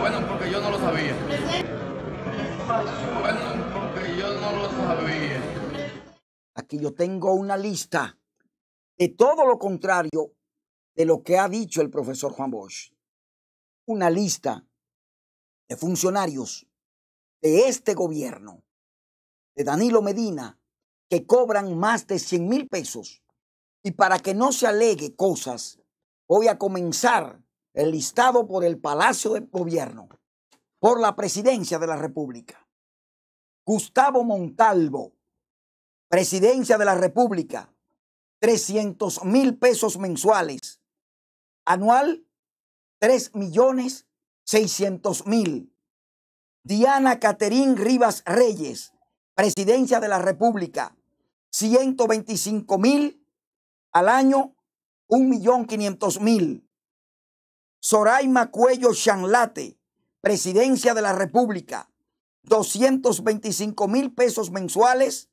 Bueno, porque yo no lo sabía. Aquí yo tengo una lista de todo lo contrario de lo que ha dicho el profesor Juan Bosch. Una lista de funcionarios de este gobierno, de Danilo Medina, que cobran más de 100 mil pesos. Y para que no se alegue cosas, voy a comenzar el listado por el Palacio de Gobierno, por la Presidencia de la República. Gustavo Montalvo, Presidencia de la República, 300 mil pesos mensuales, anual 3 millones 600 mil. Diana Caterín Rivas Reyes, Presidencia de la República, 125 mil al año, 1 millón 500 mil. Soraima Cuello Chanlate, Presidencia de la República, 225 mil pesos mensuales,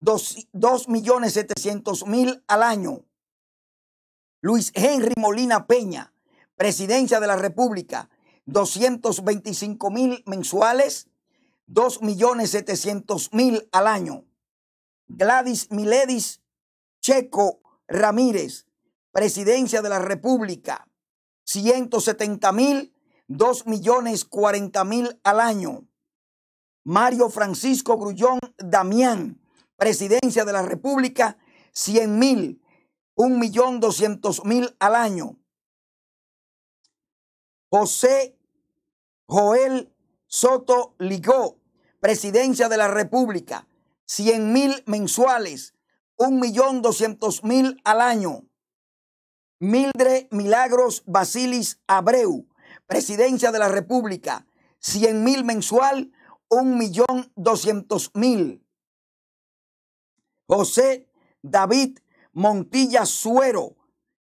2 millones 700 mil al año. Luis Henry Molina Peña, Presidencia de la República, 225 mil mensuales, 2 millones 700 mil al año. Gladys Miledis Checo Ramírez, Presidencia de la República, 170 mil, 2 millones 40 mil al año. Mario Francisco Grullón Damián, presidencia de la República, 100 mil, 1 millón 200 mil al año. José Joel Soto Ligó, presidencia de la República, 100 mil mensuales, 1 millón 200 mil al año. Mildred Milagros Basilis Abreu, Presidencia de la República, 100 mil mensual, 1.200.000. José David Montilla Suero,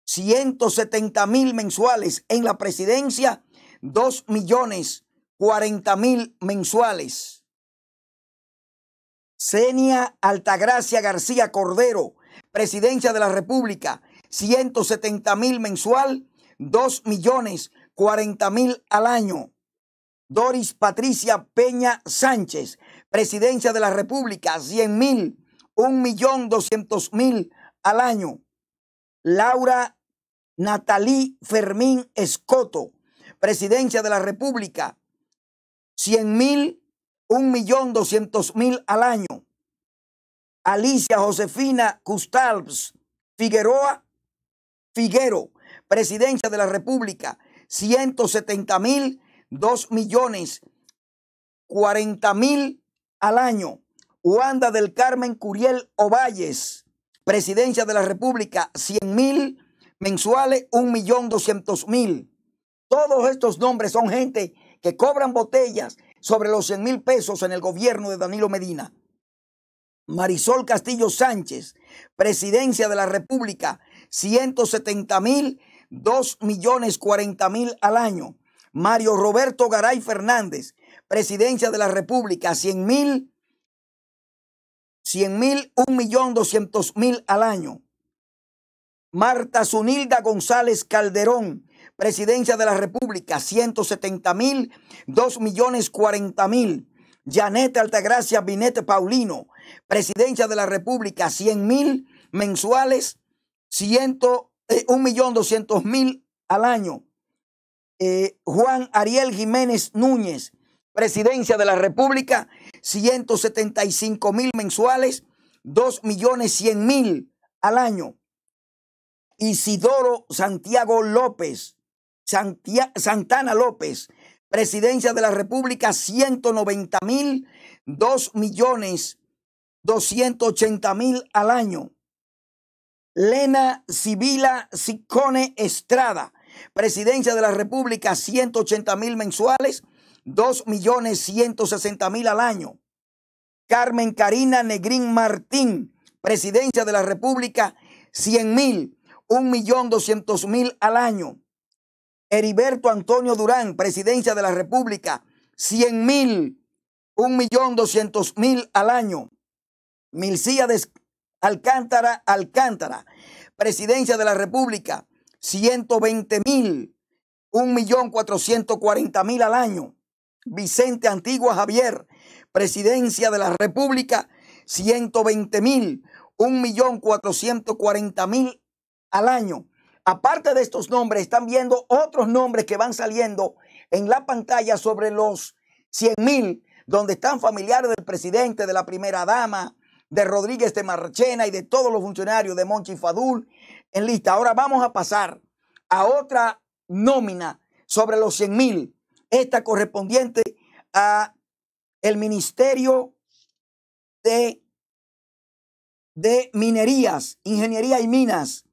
170.000 mil mensuales en la presidencia, 2 millones mil mensuales. Senia Altagracia García Cordero, presidencia de la República, 170 mil mensual, 2 millones 40 mil al año. Doris Patricia Peña Sánchez, Presidencia de la República, 100 mil, 1 millón 200 mil al año. Laura Natalí Fermín Escoto, Presidencia de la República, 100 mil, 1 millón 200 mil al año. Alicia Josefina Custalps Figueroa, Figuero, presidencia de la República, 170 mil, 2 millones, 40 mil al año. Wanda del Carmen Curiel Ovalles, presidencia de la República, 100 mil mensuales, millón mil. Todos estos nombres son gente que cobran botellas sobre los 100 mil pesos en el gobierno de Danilo Medina. Marisol Castillo Sánchez, presidencia de la República, 170 mil, 2 millones 40 mil al año. Mario Roberto Garay Fernández, presidencia de la República, 100 mil, 100 mil, 1 millón 200 mil al año. Marta Zunilda González Calderón, presidencia de la República, 170 mil, 2 millones 40 mil. Altagracia Binete Paulino, presidencia de la República, 100 mil mensuales, eh, un millón al año. Eh, Juan Ariel Jiménez Núñez, presidencia de la República, 175.000 mil mensuales, dos millones mil al año. Isidoro Santiago López, Santana López, presidencia de la República, noventa mil, dos millones ochenta mil al año. Lena Sibila Sicone Estrada, presidencia de la República, 180 mil mensuales, 2 millones 160 mil al año. Carmen Karina Negrín Martín, presidencia de la República, 100 mil, 1 millón 200 mil al año. Heriberto Antonio Durán, presidencia de la República, 100 mil, 1 millón 200 mil al año. Milcía Alcántara, Alcántara. Presidencia de la República, 120 mil, 1.440.000 mil al año. Vicente Antigua Javier, Presidencia de la República, 120 mil, 1.440.000 mil al año. Aparte de estos nombres, están viendo otros nombres que van saliendo en la pantalla sobre los 100 mil, donde están familiares del presidente, de la primera dama, de Rodríguez de Marchena y de todos los funcionarios de Monchi Fadul en lista. Ahora vamos a pasar a otra nómina sobre los 100 mil, esta correspondiente a el Ministerio de, de Minerías, Ingeniería y Minas.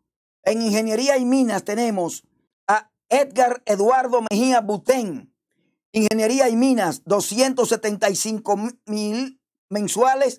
En Ingeniería y Minas tenemos a Edgar Eduardo Mejía Butén, Ingeniería y Minas, 275 mil mensuales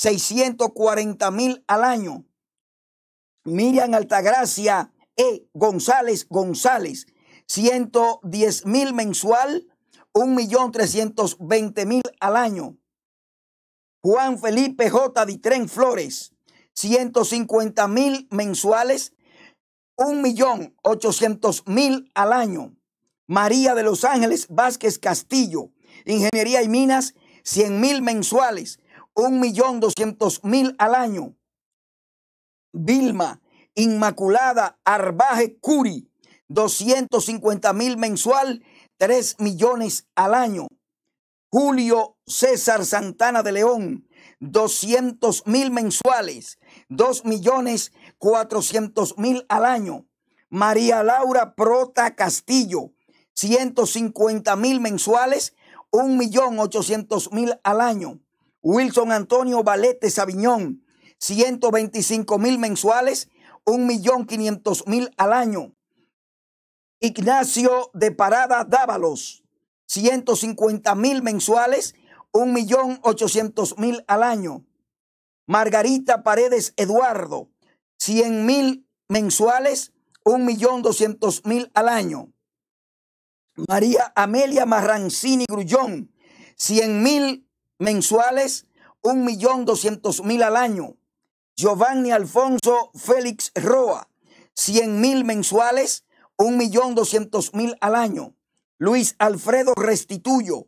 640 mil al año. Miriam Altagracia E. González González, 110 mil mensual, mil al año. Juan Felipe J. Ditren Flores, 150 mil mensuales, mil al año. María de Los Ángeles Vázquez Castillo, Ingeniería y Minas, 100 mil mensuales, 1.200.000 mil al año. Vilma, Inmaculada, Arbaje, Curi, 250.000 mil mensual, 3 millones al año. Julio César Santana de León, 200.000 mil mensuales, dos millones mil al año. María Laura Prota Castillo, 150 mil mensuales, 1.800.000 al año. Wilson Antonio Valete Sabiñón, 125 mil mensuales, 1.500.000 al año. Ignacio de Parada Dávalos, 150 mil mensuales, 1.800.000 al año. Margarita Paredes Eduardo, 100 mil mensuales, 1.200.000 al año. María Amelia Marrancini Grullón, 100 mil mensuales, 1.200.000 al año. Giovanni Alfonso Félix Roa, 100.000 mensuales, 1.200.000 al año. Luis Alfredo Restituyo,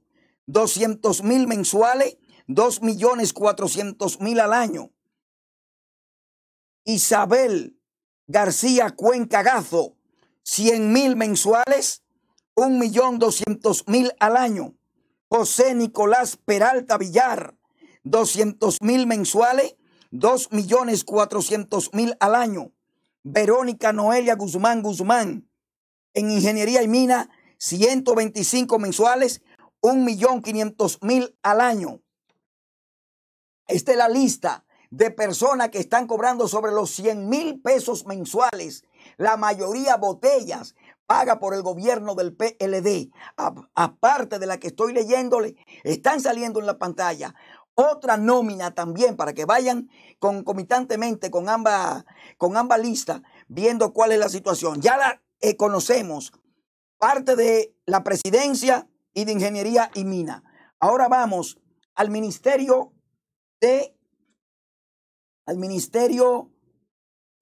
200.000 mensuales, 2.400.000 al año. Isabel García Cuenca Gazo, 100.000 mensuales, 1.200.000 al año. José Nicolás Peralta Villar, 200 mil mensuales, 2 millones mil al año. Verónica Noelia Guzmán Guzmán, en Ingeniería y Mina, 125 mensuales, 1.500.000 millón 500 mil al año. Esta es la lista de personas que están cobrando sobre los 100 mil pesos mensuales, la mayoría botellas, paga por el gobierno del PLD, aparte de la que estoy leyéndole, están saliendo en la pantalla. Otra nómina también para que vayan concomitantemente con ambas con listas, viendo cuál es la situación. Ya la eh, conocemos, parte de la presidencia y de ingeniería y mina. Ahora vamos al Ministerio de al Ministerio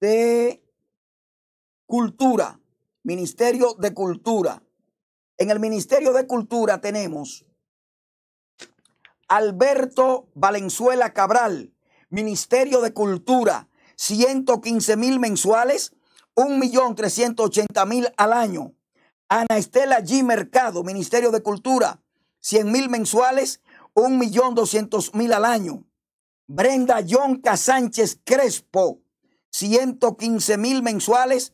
de Cultura. Ministerio de Cultura. En el Ministerio de Cultura tenemos Alberto Valenzuela Cabral, Ministerio de Cultura, 115 mil mensuales, 1.380.000 al año. Ana Estela G. Mercado, Ministerio de Cultura, 100 mil mensuales, 1.200.000 al año. Brenda Yonca Sánchez Crespo, 115 mil mensuales,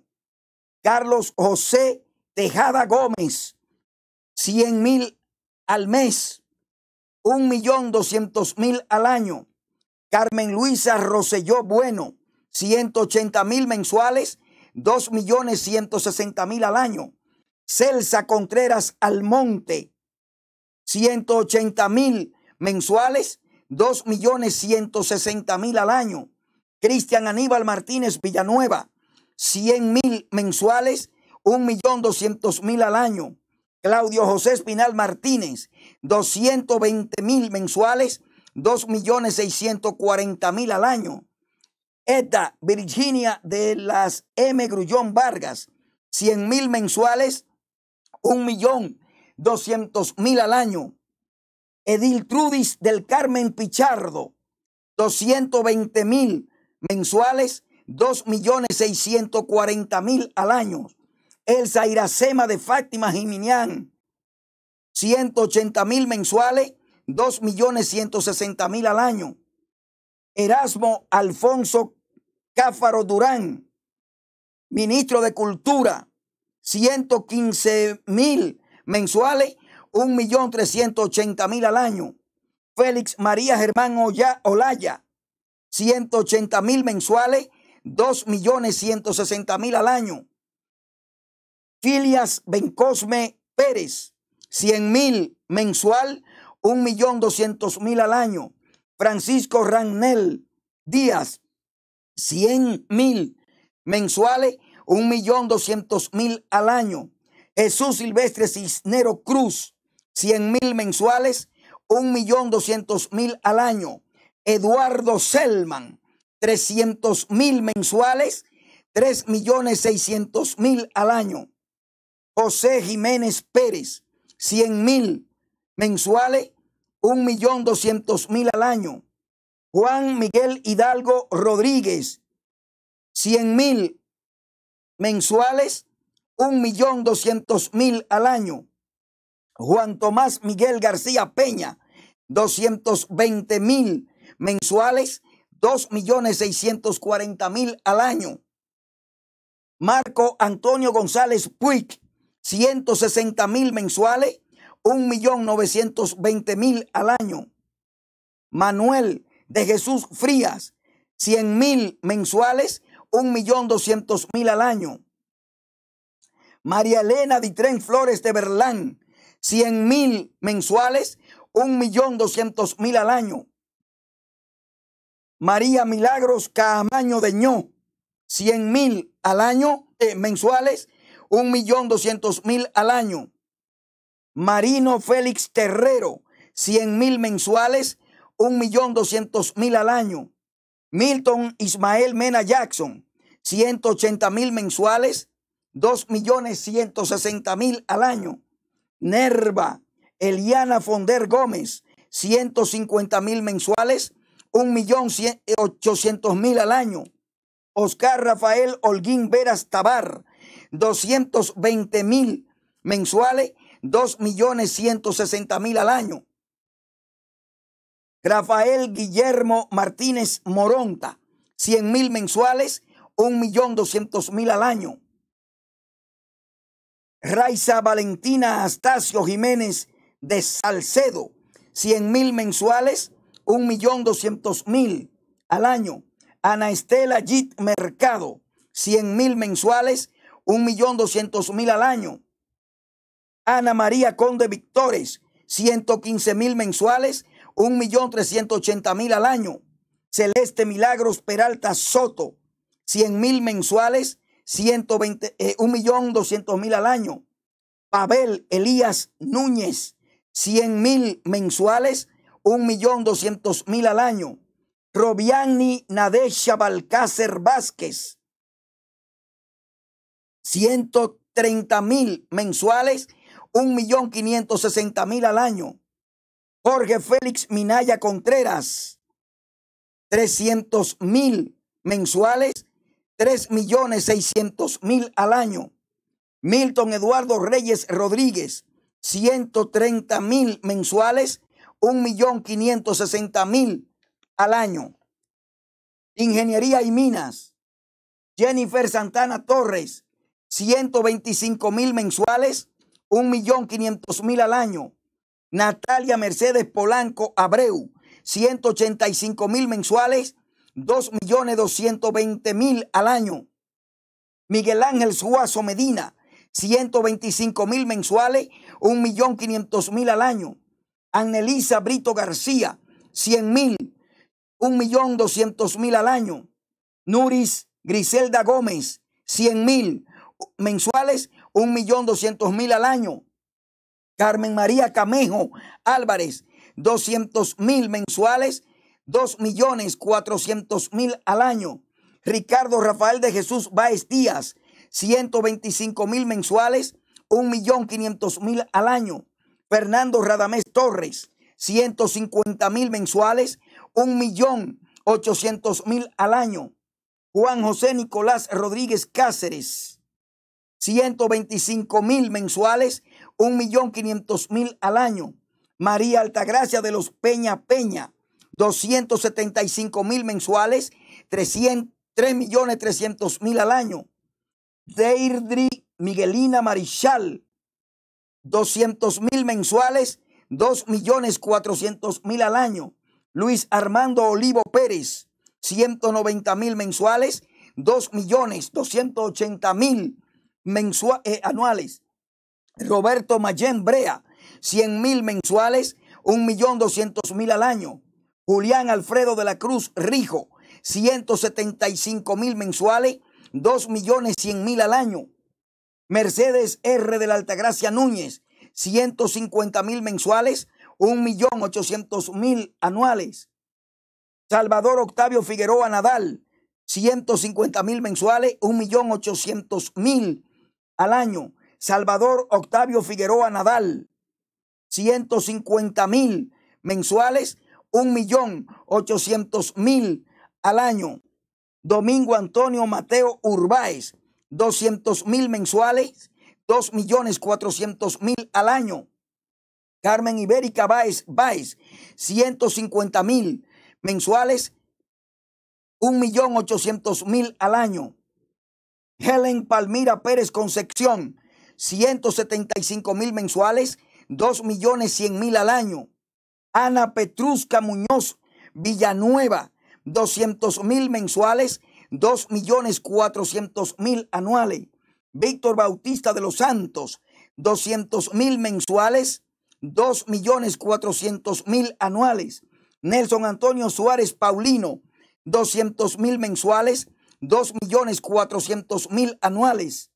Carlos José Tejada Gómez, 100 mil al mes, millón mil al año. Carmen Luisa Roselló Bueno, 180 mil mensuales, mil al año. Celsa Contreras Almonte, 180 mil mensuales, mil al año. Cristian Aníbal Martínez Villanueva, 100 mil mensuales, 1.200.000 al año. Claudio José Espinal Martínez, 220.000 mil mensuales, 2.640.000 al año. Eta Virginia de las M. Grullón Vargas, 100.000 mensuales, 1.200.000 al año. Edil Trudis del Carmen Pichardo, 220.000 mil mensuales, 2.640.000 al año. El Iracema de Fátima Jiminián, 180.000 mensuales, 2.160.000 al año. Erasmo Alfonso Cáfaro Durán, ministro de Cultura, 115.000 mensuales, 1.380.000 al año. Félix María Germán Olaya, 180.000 mil mensuales, Dos millones mil al año. Filias Bencosme Pérez, Cien mil mensual, Un millón mil al año. Francisco Ranel Díaz, Cien mil mensuales, 1.200.000 millón mil al año. Jesús Silvestre Cisnero Cruz, Cien mil mensuales, 1.200.000 millón mil al año. Eduardo Selman, 300 mil mensuales, 3.600.000 al año. José Jiménez Pérez, 100 mil mensuales, 1.200.000 al año. Juan Miguel Hidalgo Rodríguez, 100 mil mensuales, 1.200.000 al año. Juan Tomás Miguel García Peña, 220 mil mensuales, 2.640.000 al año. Marco Antonio González Puig, 160.000 mensuales, 1.920.000 al año. Manuel de Jesús Frías, 100.000 mensuales, 1.200.000 al año. María Elena Ditren Flores de Berlán, 100.000 mensuales, 1.200.000 al año. María Milagros Camaño de Ño, 100 mil al año eh, mensuales, 1.200.000 al año. Marino Félix Terrero, 100 mil mensuales, 1.200.000 al año. Milton Ismael Mena Jackson, 180.000 mil mensuales, 2.160.000 al año. Nerva Eliana Fonder Gómez, 150 mil mensuales, un millón ochocientos mil al año. Oscar Rafael Holguín Veras Tabar, 220.000 mil mensuales, 2.160.000 mil al año. Rafael Guillermo Martínez Moronta, Cien mil mensuales, 1.200.000 millón mil al año. Raiza Valentina Astacio Jiménez de Salcedo, Cien mil mensuales, un millón doscientos mil al año. Ana Estela Yit Mercado, Cien mil mensuales, un millón doscientos mil al año. Ana María Conde Victores, quince mil mensuales, un millón trescientos ochenta mil al año. Celeste Milagros Peralta Soto, Cien mil mensuales, 120, eh, doscientos 1.200.000 al año. Pavel Elías Núñez, Cien mil mensuales, 1.200.000 al año. Robiani Nadesha Balcácer Vázquez, 130.000 mensuales, 1.560.000 al año. Jorge Félix Minaya Contreras, 300.000 mensuales, 3.600.000 al año. Milton Eduardo Reyes Rodríguez, treinta mil mensuales, 1.560.000 mil al año. Ingeniería y Minas, Jennifer Santana Torres, 125 mil mensuales, 1.500.000 mil al año. Natalia Mercedes Polanco Abreu, 185 mil mensuales, 2.220.000 al año. Miguel Ángel Suazo Medina, 125 mil mensuales, 1.500.000 al año. Annelisa Brito García, 100 mil, 1.200.000 al año. Nuris Griselda Gómez, 100 mil mensuales, 1.200.000 al año. Carmen María Camejo Álvarez, 200 mil mensuales, 2.400.000 al año. Ricardo Rafael de Jesús Baez Díaz, 125 mil mensuales, 1.500.000 mil al año. Fernando Radamés Torres, 150 mil mensuales, mil al año. Juan José Nicolás Rodríguez Cáceres, 125 mil mensuales, mil al año. María Altagracia de los Peña Peña, 275 mil mensuales, mil al año. Deirdre Miguelina Marichal, 200 mil mensuales, 2 millones mil al año. Luis Armando Olivo Pérez, 190 mil mensuales, 2 millones mil eh, anuales. Roberto Mayen Brea, 100 mil mensuales, 1.200.000 millón mil al año. Julián Alfredo de la Cruz Rijo, 175 mil mensuales, 2 millones 100 mil al año. Mercedes R de la Altagracia Núñez, 150 mil mensuales, mil anuales. Salvador Octavio Figueroa Nadal, 150 mil mensuales, mil al año. Salvador Octavio Figueroa Nadal, 150 mil mensuales, mil al año. Domingo Antonio Mateo Urbáez, 200 mil mensuales, 2 millones mil al año. Carmen Ibérica Báez, Báez 150 mil mensuales, 1.800.000 millón mil al año. Helen Palmira Pérez Concepción, 175 mil mensuales, 2 millones 100 mil al año. Ana Petrusca Muñoz Villanueva, 200 mil mensuales, 2.400.000 anuales. Víctor Bautista de los Santos, 200.000 mil mensuales, 2.400.000 anuales. Nelson Antonio Suárez Paulino, 200.000 mil mensuales, 2.400.000 anuales.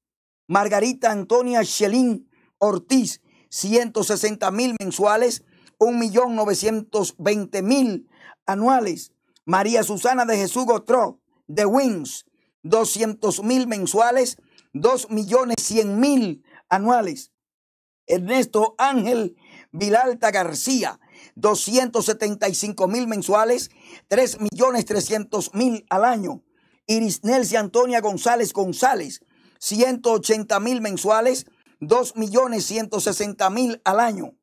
Margarita Antonia Schelin Ortiz, 160.000 mil mensuales, 1.920.000 anuales. María Susana de Jesús Gotró, de Wings, 200 mil mensuales, 2 millones 100 mil anuales. Ernesto Ángel Vilalta García, 275 mil mensuales, 3 millones 300 mil al año. Iris Nelsia Antonia González González, 180 mil mensuales, 2 millones 160 mil al año.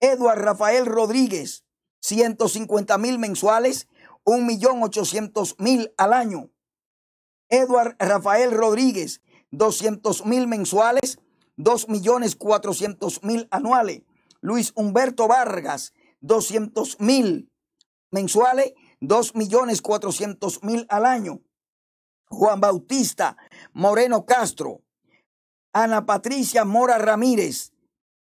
Eduard Rafael Rodríguez, 150 mil mensuales, 1.800.000 al año. Edward Rafael Rodríguez, 200.000 mensuales, 2.400.000 anuales. Luis Humberto Vargas, 200.000 mensuales, 2.400.000 al año. Juan Bautista Moreno Castro, Ana Patricia Mora Ramírez,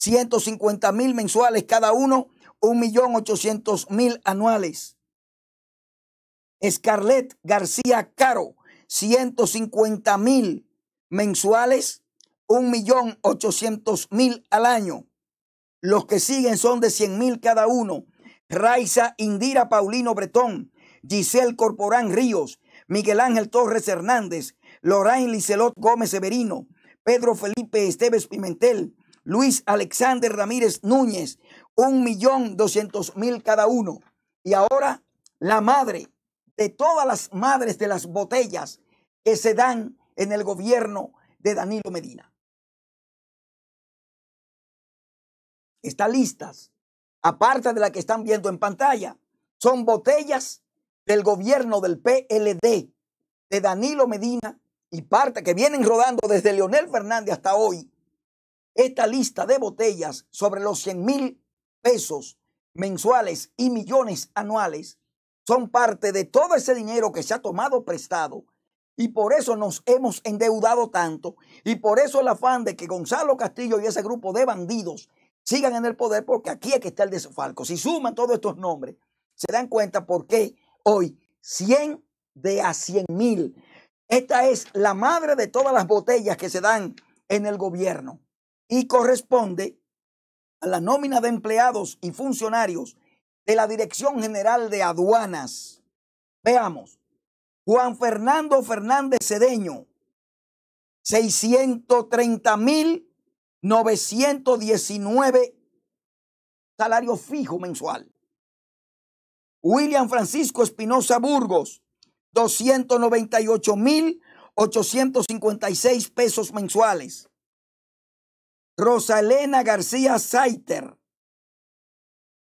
150.000 mil mensuales cada uno, 1.800.000 anuales. Scarlett García Caro, 150 mil mensuales, 1.800.000 al año. Los que siguen son de 100 mil cada uno. Raiza Indira Paulino Bretón, Giselle Corporán Ríos, Miguel Ángel Torres Hernández, Lorraine Licelot Gómez Severino, Pedro Felipe Esteves Pimentel, Luis Alexander Ramírez Núñez, un millón mil cada uno. Y ahora la madre de todas las madres de las botellas que se dan en el gobierno de Danilo Medina. Estas listas, aparte de la que están viendo en pantalla, son botellas del gobierno del PLD, de Danilo Medina y parte que vienen rodando desde Leonel Fernández hasta hoy. Esta lista de botellas sobre los 100 mil pesos mensuales y millones anuales son parte de todo ese dinero que se ha tomado prestado. Y por eso nos hemos endeudado tanto. Y por eso el afán de que Gonzalo Castillo y ese grupo de bandidos sigan en el poder, porque aquí es que está el desfalco. Si suman todos estos nombres, se dan cuenta por qué hoy 100 de a 100 mil. Esta es la madre de todas las botellas que se dan en el gobierno y corresponde a la nómina de empleados y funcionarios de la Dirección General de Aduanas. Veamos. Juan Fernando Fernández Cedeño, 630.919 salario fijo mensual. William Francisco Espinosa Burgos, 298.856 pesos mensuales. Rosalena García Saiter,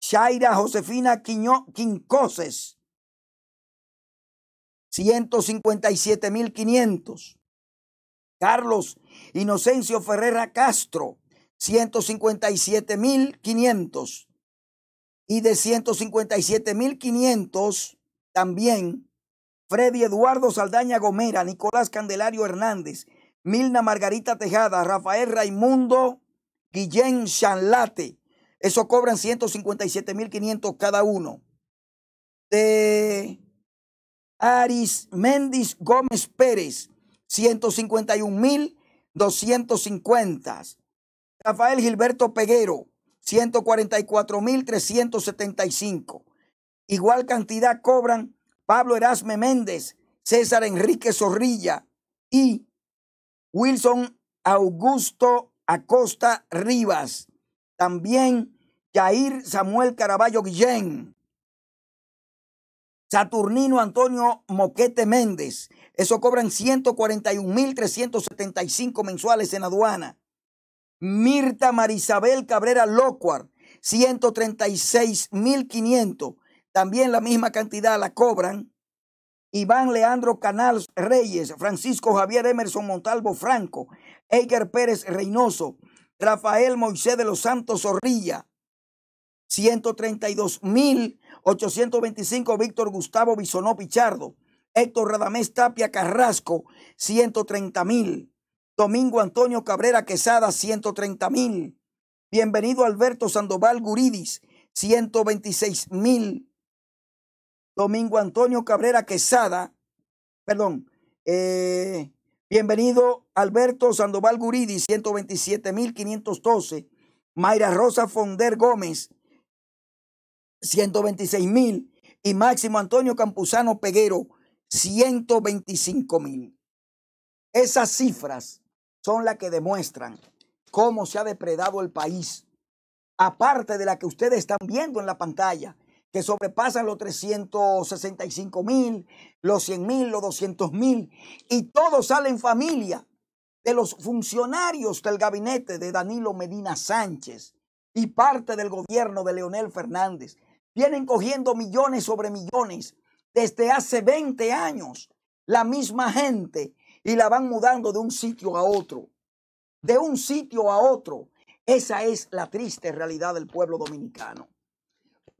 Shaira Josefina Quincoses, 157.500. Carlos Inocencio Ferrera Castro, 157.500. Y de 157.500 también Freddy Eduardo Saldaña Gomera, Nicolás Candelario Hernández, Milna Margarita Tejada, Rafael Raimundo Guillén Chanlate, eso cobran 157.500 cada uno. De Aris Méndez Gómez Pérez, 151.250. Rafael Gilberto Peguero, 144.375. Igual cantidad cobran Pablo Erasme Méndez, César Enrique Zorrilla y Wilson Augusto Acosta Rivas. También Jair Samuel Caraballo Guillén. Saturnino Antonio Moquete Méndez. Eso cobran 141.375 mensuales en aduana. Mirta Marisabel Cabrera Locuar, 136.500. También la misma cantidad la cobran. Iván Leandro Canals Reyes, Francisco Javier Emerson Montalvo Franco, Eiger Pérez Reynoso, Rafael Moisés de los Santos Zorrilla, 132.825 Víctor Gustavo Bisonó Pichardo, Héctor Radamés Tapia Carrasco, 130.000, Domingo Antonio Cabrera Quesada, 130.000, bienvenido Alberto Sandoval Guridis, 126.000, Domingo Antonio Cabrera Quesada, perdón, eh, Bienvenido Alberto Sandoval Guridi, 127.512. Mayra Rosa Fonder Gómez, 126.000. Y Máximo Antonio Campuzano Peguero, 125.000. Esas cifras son las que demuestran cómo se ha depredado el país. Aparte de la que ustedes están viendo en la pantalla, que sobrepasan los 365 mil, los 100 mil, los 200 mil, y todos salen familia de los funcionarios del gabinete de Danilo Medina Sánchez y parte del gobierno de Leonel Fernández. Vienen cogiendo millones sobre millones desde hace 20 años la misma gente y la van mudando de un sitio a otro, de un sitio a otro. Esa es la triste realidad del pueblo dominicano.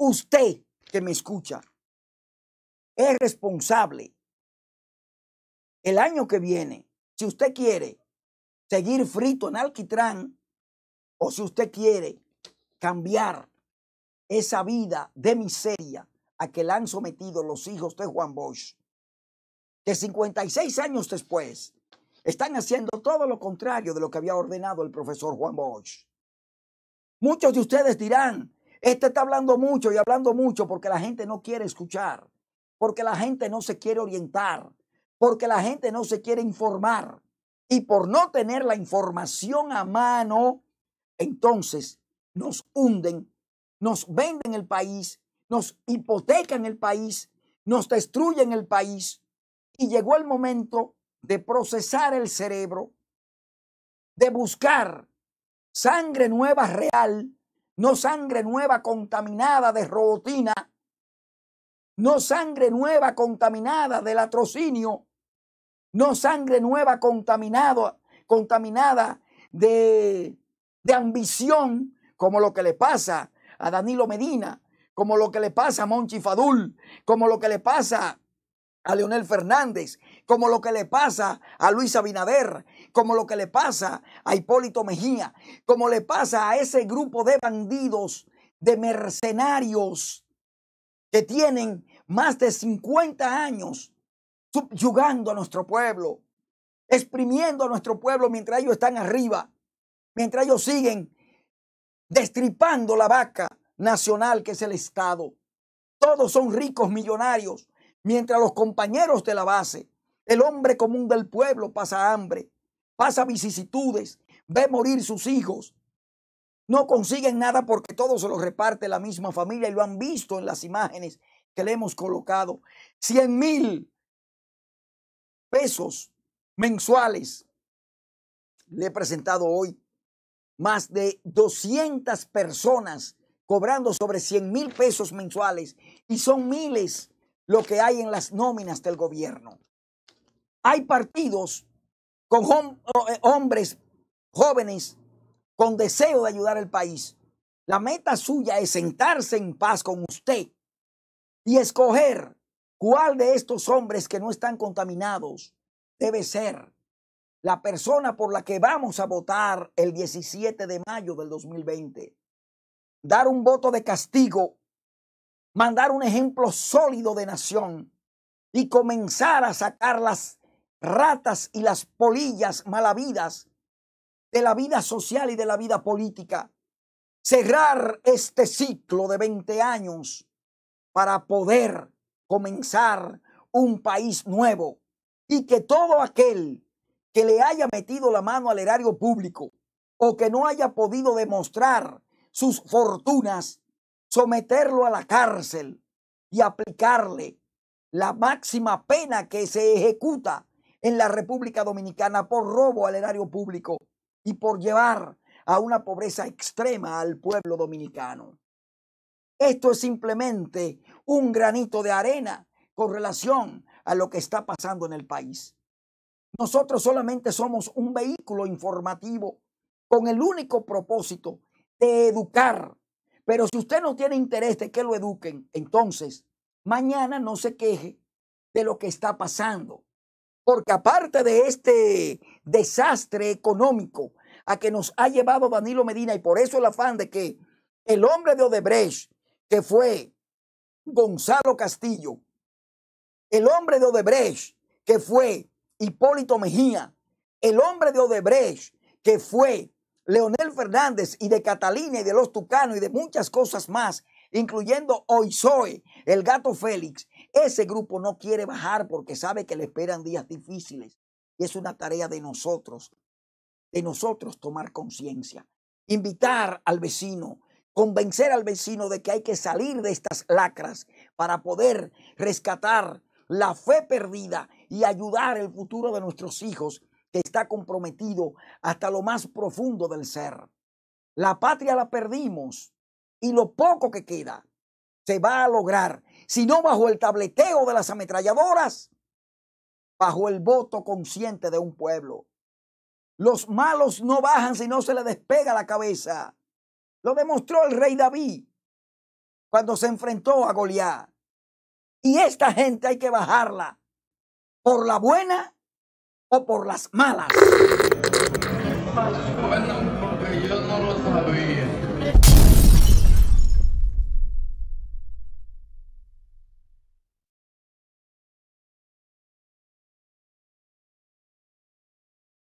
Usted que me escucha es responsable. El año que viene, si usted quiere seguir frito en alquitrán o si usted quiere cambiar esa vida de miseria a que le han sometido los hijos de Juan Bosch, que 56 años después están haciendo todo lo contrario de lo que había ordenado el profesor Juan Bosch. Muchos de ustedes dirán, este está hablando mucho y hablando mucho porque la gente no quiere escuchar, porque la gente no se quiere orientar, porque la gente no se quiere informar. Y por no tener la información a mano, entonces nos hunden, nos venden el país, nos hipotecan el país, nos destruyen el país. Y llegó el momento de procesar el cerebro, de buscar sangre nueva real no sangre nueva contaminada de robotina, no sangre nueva contaminada de latrocinio, no sangre nueva contaminada de, de ambición, como lo que le pasa a Danilo Medina, como lo que le pasa a Monchi Fadul, como lo que le pasa a Leonel Fernández, como lo que le pasa a Luis Abinader, como lo que le pasa a Hipólito Mejía, como le pasa a ese grupo de bandidos, de mercenarios que tienen más de 50 años subyugando a nuestro pueblo, exprimiendo a nuestro pueblo mientras ellos están arriba, mientras ellos siguen destripando la vaca nacional que es el Estado. Todos son ricos millonarios, mientras los compañeros de la base, el hombre común del pueblo pasa hambre pasa vicisitudes, ve morir sus hijos, no consiguen nada porque todo se lo reparte la misma familia y lo han visto en las imágenes que le hemos colocado. 100 mil pesos mensuales. Le he presentado hoy más de 200 personas cobrando sobre 100 mil pesos mensuales y son miles lo que hay en las nóminas del gobierno. Hay partidos con oh, eh, hombres jóvenes con deseo de ayudar al país. La meta suya es sentarse en paz con usted y escoger cuál de estos hombres que no están contaminados debe ser la persona por la que vamos a votar el 17 de mayo del 2020. Dar un voto de castigo, mandar un ejemplo sólido de nación y comenzar a sacar las ratas y las polillas malavidas de la vida social y de la vida política. Cerrar este ciclo de 20 años para poder comenzar un país nuevo y que todo aquel que le haya metido la mano al erario público o que no haya podido demostrar sus fortunas, someterlo a la cárcel y aplicarle la máxima pena que se ejecuta en la República Dominicana por robo al erario público y por llevar a una pobreza extrema al pueblo dominicano. Esto es simplemente un granito de arena con relación a lo que está pasando en el país. Nosotros solamente somos un vehículo informativo con el único propósito de educar. Pero si usted no tiene interés de que lo eduquen, entonces mañana no se queje de lo que está pasando. Porque aparte de este desastre económico a que nos ha llevado Danilo Medina, y por eso el afán de que el hombre de Odebrecht, que fue Gonzalo Castillo, el hombre de Odebrecht, que fue Hipólito Mejía, el hombre de Odebrecht, que fue Leonel Fernández y de Catalina y de los Tucanos y de muchas cosas más, incluyendo hoy soy el gato Félix, ese grupo no quiere bajar porque sabe que le esperan días difíciles. Y es una tarea de nosotros, de nosotros tomar conciencia, invitar al vecino, convencer al vecino de que hay que salir de estas lacras para poder rescatar la fe perdida y ayudar el futuro de nuestros hijos que está comprometido hasta lo más profundo del ser. La patria la perdimos y lo poco que queda se va a lograr sino bajo el tableteo de las ametralladoras, bajo el voto consciente de un pueblo. Los malos no bajan si no se les despega la cabeza. Lo demostró el rey David cuando se enfrentó a Goliat. Y esta gente hay que bajarla por la buena o por las malas.